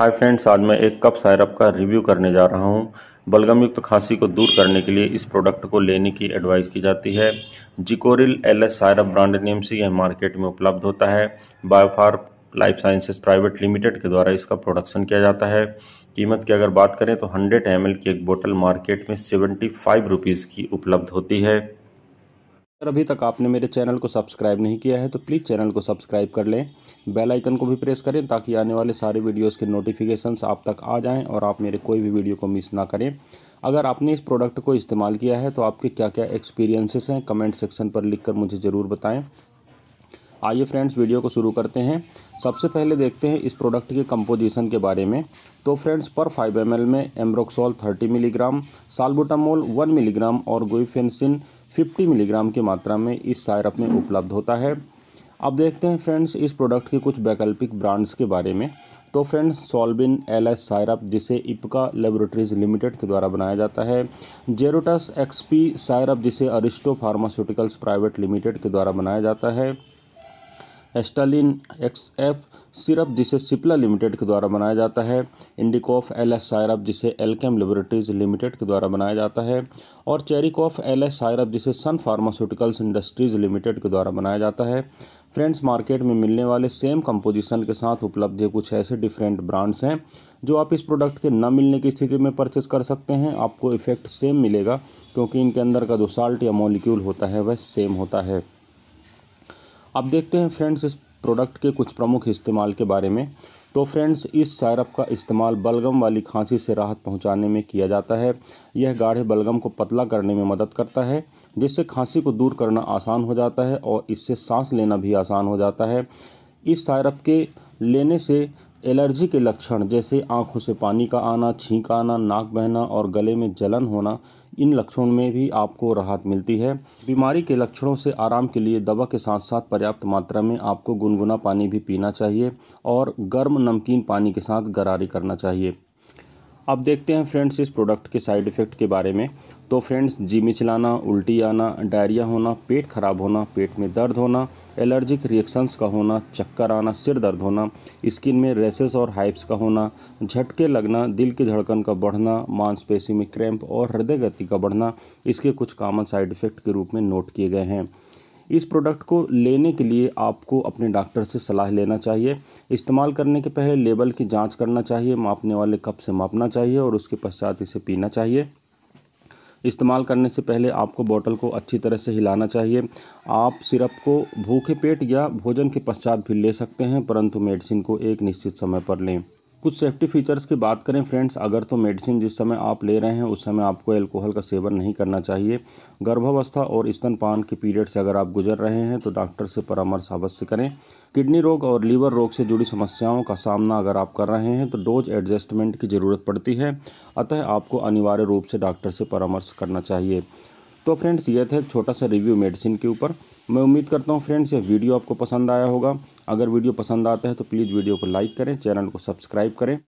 hi friends आज मैं एक कप सायरप का रिव्यू करने जा रहा हूँ बलगम युक्त खांसी को दूर करने के लिए इस प्रोडक्ट को लेने की एडवाइस की जाती है जिकोरिल L S syrup brand name से यह मार्केट में उपलब्ध होता है Biophar life sciences private limited के द्वारा इसका प्रोडक्शन किया जाता है कीमत की अगर बात करें तो हंड्रेड एम की एक बोटल मार्केट में सेवेंटी फाइव रुपीज़ की उपलब्ध होती है अगर अभी तक आपने मेरे चैनल को सब्सक्राइब नहीं किया है तो प्लीज़ चैनल को सब्सक्राइब कर लें बेल आइकन को भी प्रेस करें ताकि आने वाले सारे वीडियोस के नोटिफिकेशंस आप तक आ जाएं और आप मेरे कोई भी वीडियो को मिस ना करें अगर आपने इस प्रोडक्ट को इस्तेमाल किया है तो आपके क्या क्या एक्सपीरियंसेस हैं कमेंट सेक्शन पर लिख कर मुझे ज़रूर बताएँ आइए फ्रेंड्स वीडियो को शुरू करते हैं सबसे पहले देखते हैं इस प्रोडक्ट के कंपोजिशन के बारे में तो फ्रेंड्स पर फाइव एम में ambroxol thirty milligram salbutamol one milligram और गोईफेंसिन 50 मिलीग्राम की मात्रा में इस सायरप में उपलब्ध होता है अब देखते हैं फ्रेंड्स इस प्रोडक्ट के कुछ वैकल्पिक ब्रांड्स के बारे में तो friends Solbin L S syrup जिसे इपका लेबोरेटरीज लिमिटेड के द्वारा बनाया जाता है जेरोटस एक्सपी सायरप जिसे अरिस्टो फार्मास्यूटिकल्स प्राइवेट लिमिटेड के द्वारा बनाया जाता है एस्टालिन एक्स एफ सिरप जिसे सिप्ला लिमिटेड के द्वारा बनाया जाता है इंडिकॉफ एल एस सायरप जिसे एल्केम लेबोरेटरीज लिमिटेड के द्वारा बनाया जाता है और चेरिकॉफ एल एस सायरप जिसे सन फार्मास्यूटिकल्स इंडस्ट्रीज लिमिटेड के द्वारा बनाया जाता है फ्रेंड्स मार्केट में मिलने वाले सेम कंपोजिशन के साथ उपलब्ध कुछ ऐसे डिफरेंट ब्रांड्स हैं जो आप इस प्रोडक्ट के न मिलने की स्थिति में परचेस कर सकते हैं आपको इफ़ेक्ट सेम मिलेगा क्योंकि इनके अंदर का जो साल्ट या मॉलिक्यूल होता है वह सेम होता है अब देखते हैं फ्रेंड्स इस प्रोडक्ट के कुछ प्रमुख इस्तेमाल के बारे में तो फ्रेंड्स इस सायरप का इस्तेमाल बलगम वाली खांसी से राहत पहुंचाने में किया जाता है यह गाढ़े बलगम को पतला करने में मदद करता है जिससे खांसी को दूर करना आसान हो जाता है और इससे सांस लेना भी आसान हो जाता है इस सायरप के लेने से एलर्जी के लक्षण जैसे आँखों से पानी का आना छींक आना नाक बहना और गले में जलन होना इन लक्षणों में भी आपको राहत मिलती है बीमारी के लक्षणों से आराम के लिए दवा के साथ साथ पर्याप्त मात्रा में आपको गुनगुना पानी भी पीना चाहिए और गर्म नमकीन पानी के साथ गरारी करना चाहिए अब देखते हैं फ्रेंड्स इस प्रोडक्ट के साइड इफ़ेक्ट के बारे में तो फ्रेंड्स जी मिचलाना उल्टी आना डायरिया होना पेट खराब होना पेट में दर्द होना एलर्जिक रिएक्शंस का होना चक्कर आना सिर दर्द होना स्किन में रेसेस और हाइप्स का होना झटके लगना दिल की धड़कन का बढ़ना मांसपेशी में क्रैम्प और हृदय गति का बढ़ना इसके कुछ कामन साइड इफ़ेक्ट के रूप में नोट किए गए हैं इस प्रोडक्ट को लेने के लिए आपको अपने डॉक्टर से सलाह लेना चाहिए इस्तेमाल करने के पहले लेबल की जाँच करना चाहिए मापने वाले कप से मापना चाहिए और उसके पश्चात इसे पीना चाहिए इस्तेमाल करने से पहले आपको बोतल को अच्छी तरह से हिलाना चाहिए आप सिरप को भूखे पेट या भोजन के पश्चात भी ले सकते हैं परंतु मेडिसिन को एक निश्चित समय पर लें कुछ सेफ्टी फीचर्स की बात करें फ्रेंड्स अगर तो मेडिसिन जिस समय आप ले रहे हैं उस समय आपको एल्कोहल का सेवन नहीं करना चाहिए गर्भावस्था और स्तनपान के पीरियड से अगर आप गुजर रहे हैं तो डॉक्टर से परामर्श अवश्य करें किडनी रोग और लीवर रोग से जुड़ी समस्याओं का सामना अगर आप कर रहे हैं तो डोज एडजस्टमेंट की ज़रूरत पड़ती है अतः आपको अनिवार्य रूप से डॉक्टर से परामर्श करना चाहिए तो फ्रेंड्स ये था एक छोटा सा रिव्यू मेडिसिन के ऊपर मैं उम्मीद करता हूँ फ्रेंड्स ये वीडियो आपको पसंद आया होगा अगर वीडियो पसंद आता है तो प्लीज़ वीडियो को लाइक करें चैनल को सब्सक्राइब करें